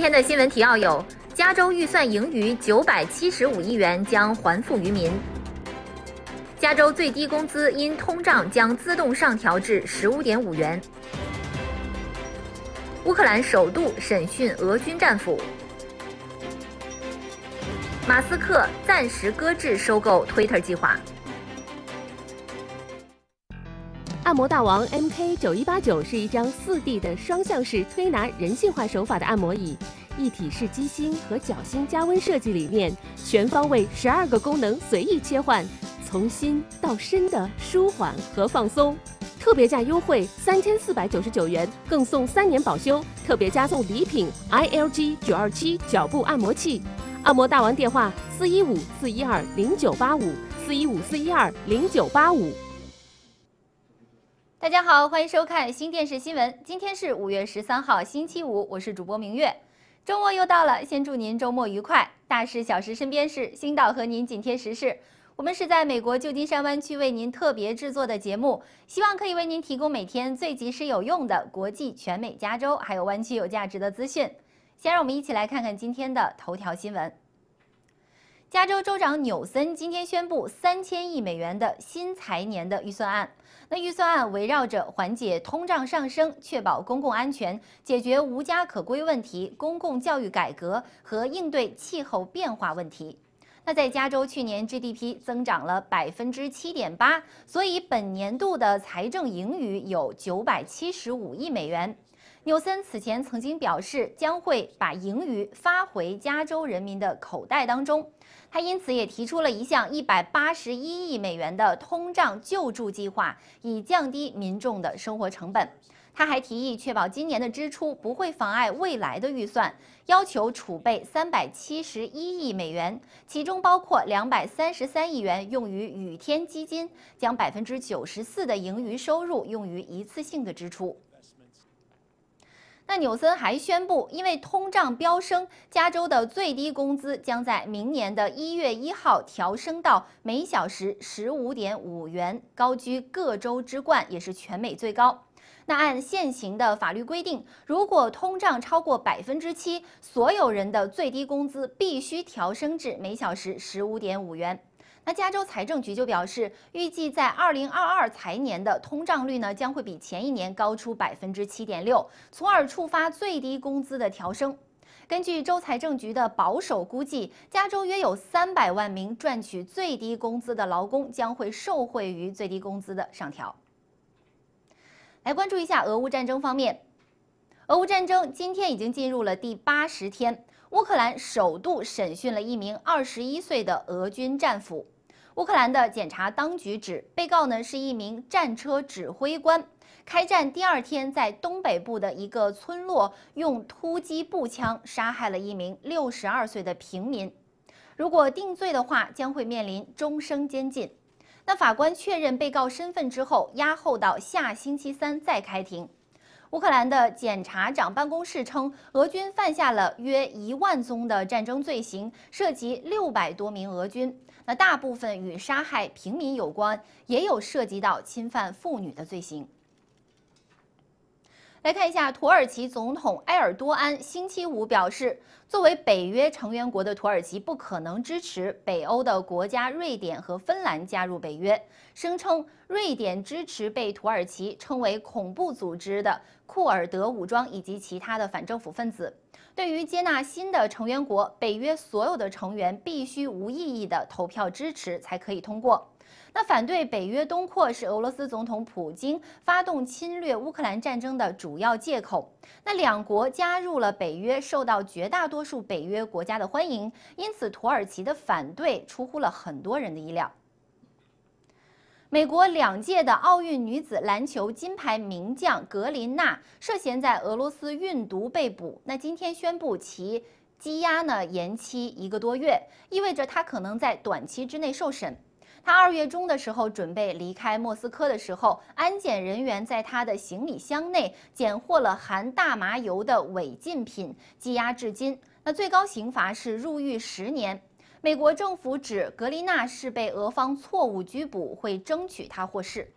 今天的新闻提要有：加州预算盈余九百七十五亿元将还富于民；加州最低工资因通胀将自动上调至十五点五元；乌克兰首度审讯俄军战俘；马斯克暂时搁置收购 Twitter 计划。按摩大王 MK 九一八九是一张四 D 的双向式推拿人性化手法的按摩椅，一体式机芯和脚芯加温设计理念，全方位十二个功能随意切换，从心到身的舒缓和放松。特别价优惠三千四百九十九元，更送三年保修，特别加送礼品 ILG 九二七脚部按摩器。按摩大王电话四一五四一二零九八五四一五四一二零九八五。大家好，欢迎收看新电视新闻。今天是五月十三号，星期五，我是主播明月。周末又到了，先祝您周末愉快。大事小事身边事，星岛和您紧贴时事。我们是在美国旧金山湾区为您特别制作的节目，希望可以为您提供每天最及时有用的国际、全美、加州还有湾区有价值的资讯。先让我们一起来看看今天的头条新闻。加州州长纽森今天宣布三千亿美元的新财年的预算案。那预算案围绕着缓解通胀上升、确保公共安全、解决无家可归问题、公共教育改革和应对气候变化问题。那在加州，去年 GDP 增长了百分之七点八，所以本年度的财政盈余有九百七十五亿美元。纽森此前曾经表示，将会把盈余发回加州人民的口袋当中。他因此也提出了一项一百八十一亿美元的通胀救助计划，以降低民众的生活成本。他还提议确保今年的支出不会妨碍未来的预算，要求储备三百七十一亿美元，其中包括两百三十三亿元用于雨天基金，将百分之九十四的盈余收入用于一次性的支出。那纽森还宣布，因为通胀飙升，加州的最低工资将在明年的一月一号调升到每小时十五点五元，高居各州之冠，也是全美最高。那按现行的法律规定，如果通胀超过百分之七，所有人的最低工资必须调升至每小时十五点五元。那加州财政局就表示，预计在二零二二财年的通胀率呢将会比前一年高出百分之七点六，从而触发最低工资的调升。根据州财政局的保守估计，加州约有三百万名赚取最低工资的劳工将会受惠于最低工资的上调。来关注一下俄乌战争方面，俄乌战争今天已经进入了第八十天，乌克兰首度审讯了一名二十一岁的俄军战俘。乌克兰的检察当局指，被告呢是一名战车指挥官，开战第二天在东北部的一个村落用突击步枪杀害了一名62岁的平民。如果定罪的话，将会面临终生监禁。那法官确认被告身份之后，押后到下星期三再开庭。乌克兰的检察长办公室称，俄军犯下了约一万宗的战争罪行，涉及六百多名俄军。那大部分与杀害平民有关，也有涉及到侵犯妇女的罪行。来看一下，土耳其总统埃尔多安星期五表示，作为北约成员国的土耳其不可能支持北欧的国家瑞典和芬兰加入北约，声称瑞典支持被土耳其称为恐怖组织的库尔德武装以及其他的反政府分子。对于接纳新的成员国，北约所有的成员必须无异议的投票支持才可以通过。那反对北约东扩是俄罗斯总统普京发动侵略乌克兰战争的主要借口。那两国加入了北约，受到绝大多数北约国家的欢迎，因此土耳其的反对出乎了很多人的意料。美国两届的奥运女子篮球金牌名将格林纳涉嫌在俄罗斯运毒被捕，那今天宣布其羁押呢延期一个多月，意味着他可能在短期之内受审。他二月中的时候准备离开莫斯科的时候，安检人员在他的行李箱内检获了含大麻油的违禁品，羁押至今。那最高刑罚是入狱十年。美国政府指格丽娜是被俄方错误拘捕，会争取他获释。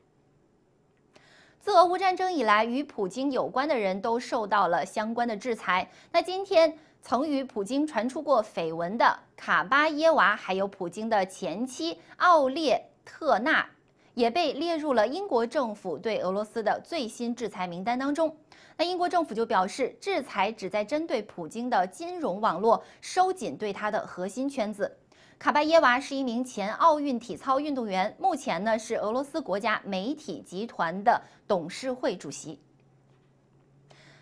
自俄乌战争以来，与普京有关的人都受到了相关的制裁。那今天。曾与普京传出过绯闻的卡巴耶娃，还有普京的前妻奥列特纳，也被列入了英国政府对俄罗斯的最新制裁名单当中。那英国政府就表示，制裁旨在针对普京的金融网络，收紧对他的核心圈子。卡巴耶娃是一名前奥运体操运动员，目前呢是俄罗斯国家媒体集团的董事会主席。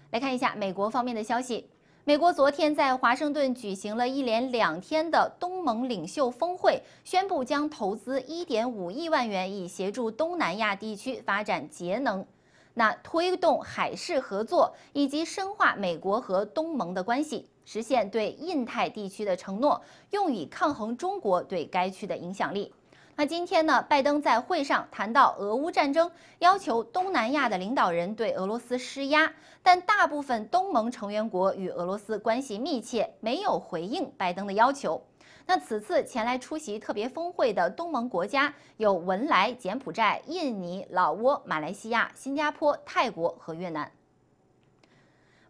来看一下美国方面的消息。美国昨天在华盛顿举行了一连两天的东盟领袖峰会，宣布将投资1.5亿万元，以协助东南亚地区发展节能，那推动海事合作以及深化美国和东盟的关系，实现对印太地区的承诺，用以抗衡中国对该区的影响力。那今天呢？拜登在会上谈到俄乌战争，要求东南亚的领导人对俄罗斯施压，但大部分东盟成员国与俄罗斯关系密切，没有回应拜登的要求。那此次前来出席特别峰会的东盟国家有文莱、柬埔寨、印尼、老挝、马来西亚、新加坡、泰国和越南。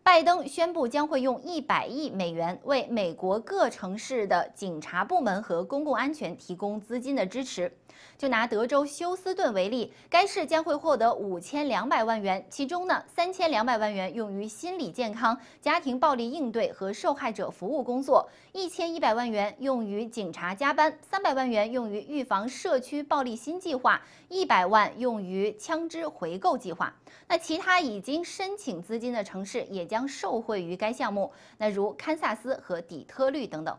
拜登宣布将会用一百亿美元为美国各城市的警察部门和公共安全提供资金的支持。就拿德州休斯顿为例，该市将会获得五千两百万元，其中呢三千两百万元用于心理健康、家庭暴力应对和受害者服务工作，一千一百万元用于警察加班，三百万元用于预防社区暴力新计划，一百万用于枪支回购计划。那其他已经申请资金的城市也。将受惠于该项目，那如堪萨斯和底特律等等。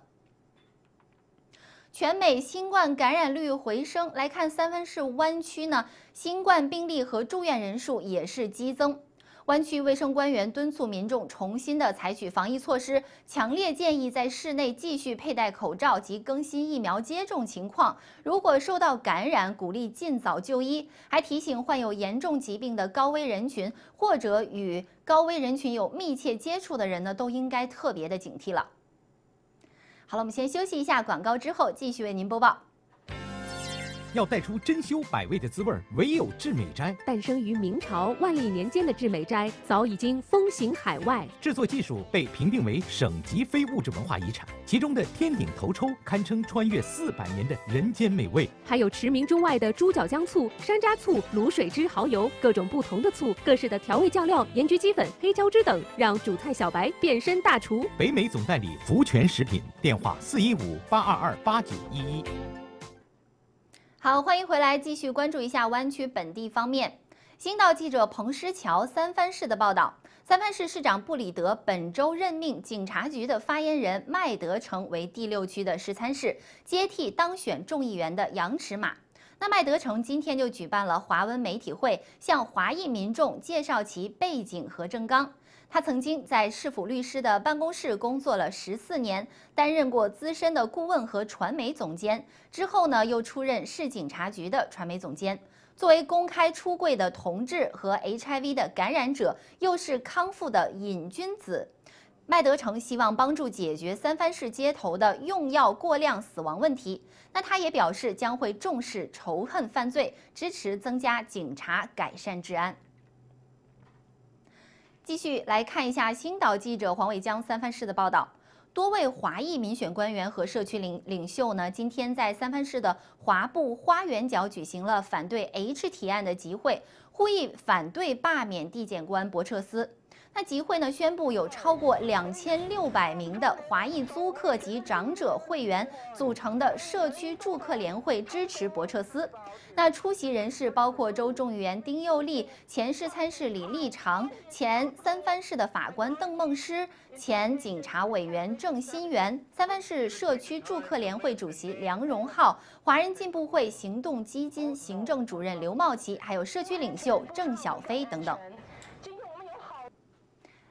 全美新冠感染率回升，来看三分式弯曲呢，新冠病例和住院人数也是激增。湾区卫生官员敦促民众重新的采取防疫措施，强烈建议在室内继续佩戴口罩及更新疫苗接种情况。如果受到感染，鼓励尽早就医。还提醒患有严重疾病的高危人群或者与高危人群有密切接触的人呢，都应该特别的警惕了。好了，我们先休息一下，广告之后继续为您播报。要带出珍馐百味的滋味唯有致美斋。诞生于明朝万历年间的致美斋，早已经风行海外，制作技术被评定为省级非物质文化遗产。其中的天顶头抽，堪称穿越四百年的人间美味。还有驰名中外的猪脚姜醋、山楂醋、卤水汁、蚝油，各种不同的醋、各式的调味酱料、盐焗鸡粉、黑椒汁等，让主菜小白变身大厨。北美总代理福泉食品，电话四一五八二二八九一一。好，欢迎回来，继续关注一下湾区本地方面。新岛记者彭诗桥三藩市的报道，三藩市市长布里德本周任命警察局的发言人麦德成为第六区的试餐室，接替当选众议员的杨尺马。那麦德成今天就举办了华文媒体会，向华裔民众介绍其背景和政纲。他曾经在市府律师的办公室工作了十四年，担任过资深的顾问和传媒总监。之后呢，又出任市警察局的传媒总监。作为公开出柜的同志和 HIV 的感染者，又是康复的瘾君子，麦德成希望帮助解决三藩市街头的用药过量死亡问题。那他也表示将会重视仇恨犯罪，支持增加警察，改善治安。继续来看一下星岛记者黄伟江三藩市的报道，多位华裔民选官员和社区领领袖呢，今天在三藩市的华埠花园角举行了反对 H 提案的集会，呼吁反对罢免地检官伯彻斯。那集会呢宣布有超过两千六百名的华裔租客及长者会员组成的社区住客联会支持伯彻斯。那出席人士包括州众议员丁佑利、前市参事李立长、前三藩市的法官邓梦诗、前警察委员郑新元、三藩市社区住客联会主席梁荣浩、华人进步会行动基金行政主任刘茂奇，还有社区领袖郑小飞等等。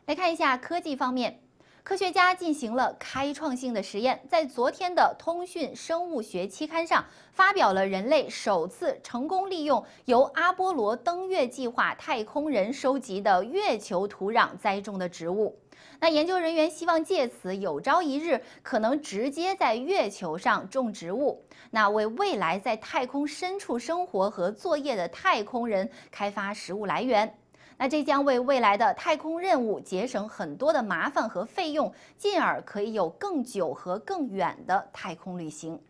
来看一下科技方面，科学家进行了开创性的实验，在昨天的通讯生物学期刊上发表了人类首次成功利用由阿波罗登月计划太空人收集的月球土壤栽种的植物。那研究人员希望借此有朝一日可能直接在月球上种植物，那为未来在太空深处生活和作业的太空人开发食物来源。那这将为未来的太空任务节省很多的麻烦和费用，进而可以有更久和更远的太空旅行。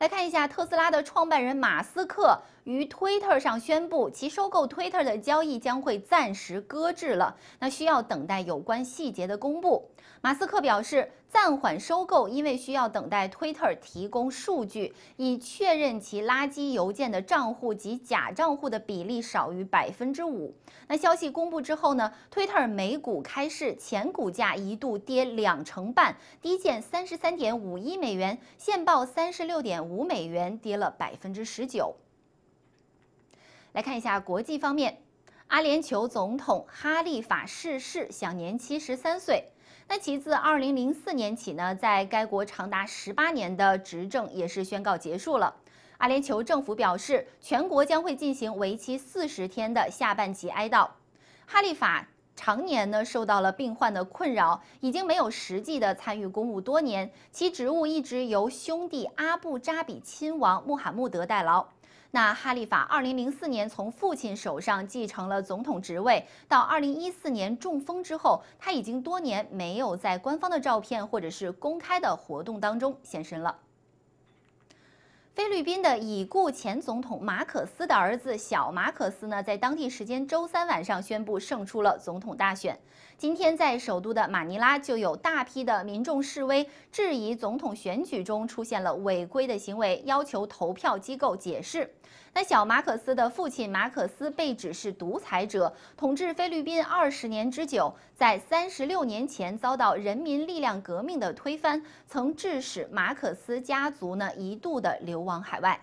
来看一下特斯拉的创办人马斯克。于推特上宣布，其收购推特的交易将会暂时搁置了。那需要等待有关细节的公布。马斯克表示，暂缓收购因为需要等待推特提供数据，以确认其垃圾邮件的账户及假账户的比例少于百分之五。那消息公布之后呢？推特美股开市前股价一度跌两成半，低见三十三点五一美元，现报三十六点五美元，跌了百分之十九。来看一下国际方面，阿联酋总统哈利法逝世，享年七十三岁。那其自二零零四年起呢，在该国长达十八年的执政也是宣告结束了。阿联酋政府表示，全国将会进行为期四十天的下半旗哀悼。哈利法常年呢受到了病患的困扰，已经没有实际的参与公务多年，其职务一直由兄弟阿布扎比亲王穆罕默德代劳。那哈利法二零零四年从父亲手上继承了总统职位，到二零一四年中风之后，他已经多年没有在官方的照片或者是公开的活动当中现身了。菲律宾的已故前总统马可斯的儿子小马可斯呢，在当地时间周三晚上宣布胜出了总统大选。今天在首都的马尼拉就有大批的民众示威，质疑总统选举中出现了违规的行为，要求投票机构解释。那小马可斯的父亲马可斯被指是独裁者，统治菲律宾二十年之久，在三十六年前遭到人民力量革命的推翻，曾致使马可斯家族呢一度的流亡海外。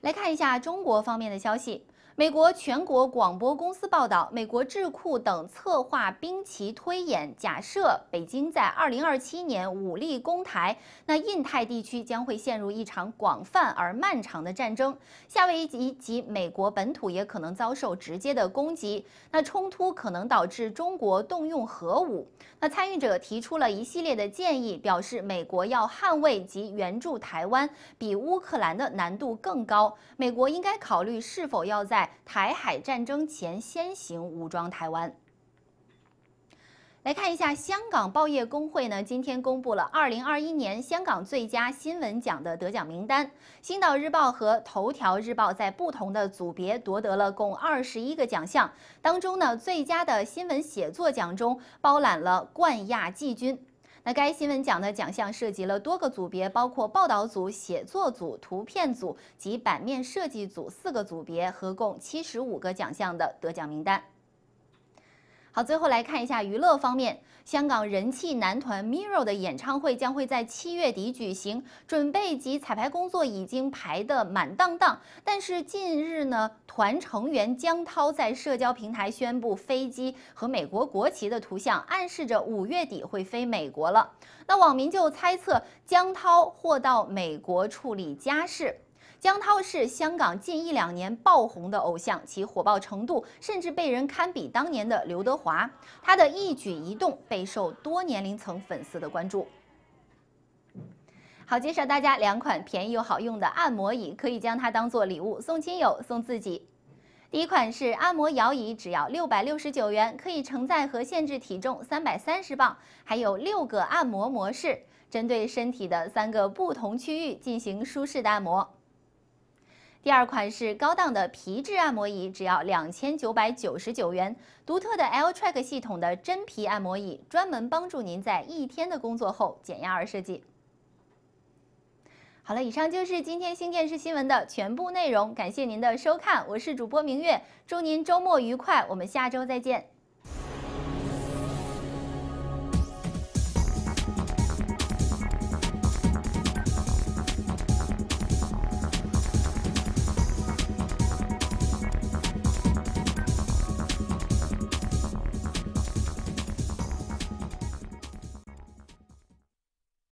来看一下中国方面的消息。美国全国广播公司报道，美国智库等策划兵棋推演，假设北京在二零二七年武力攻台，那印太地区将会陷入一场广泛而漫长的战争，夏威夷及美国本土也可能遭受直接的攻击。那冲突可能导致中国动用核武。那参与者提出了一系列的建议，表示美国要捍卫及援助台湾，比乌克兰的难度更高。美国应该考虑是否要在。台海战争前先行武装台湾。来看一下香港报业工会呢，今天公布了二零二一年香港最佳新闻奖的得奖名单。《星岛日报》和《头条日报》在不同的组别夺得了共二十一个奖项。当中呢，最佳的新闻写作奖中包揽了冠亚季军。那该新闻奖的奖项涉及了多个组别，包括报道组、写作组、图片组及版面设计组四个组别，合共七十五个奖项的得奖名单。好，最后来看一下娱乐方面，香港人气男团 Mirror 的演唱会将会在七月底举行，准备及彩排工作已经排得满当当。但是近日呢，团成员江涛在社交平台宣布飞机和美国国旗的图像，暗示着五月底会飞美国了。那网民就猜测江涛或到美国处理家事。江涛是香港近一两年爆红的偶像，其火爆程度甚至被人堪比当年的刘德华。他的一举一动备受多年龄层粉丝的关注。好，介绍大家两款便宜又好用的按摩椅，可以将它当做礼物送亲友、送自己。第一款是按摩摇椅，只要六百六十九元，可以承载和限制体重三百三十磅，还有六个按摩模式，针对身体的三个不同区域进行舒适的按摩。第二款是高档的皮质按摩椅，只要两千九百九十九元。独特的 L Track 系统的真皮按摩椅，专门帮助您在一天的工作后减压而设计。好了，以上就是今天新电视新闻的全部内容。感谢您的收看，我是主播明月，祝您周末愉快，我们下周再见。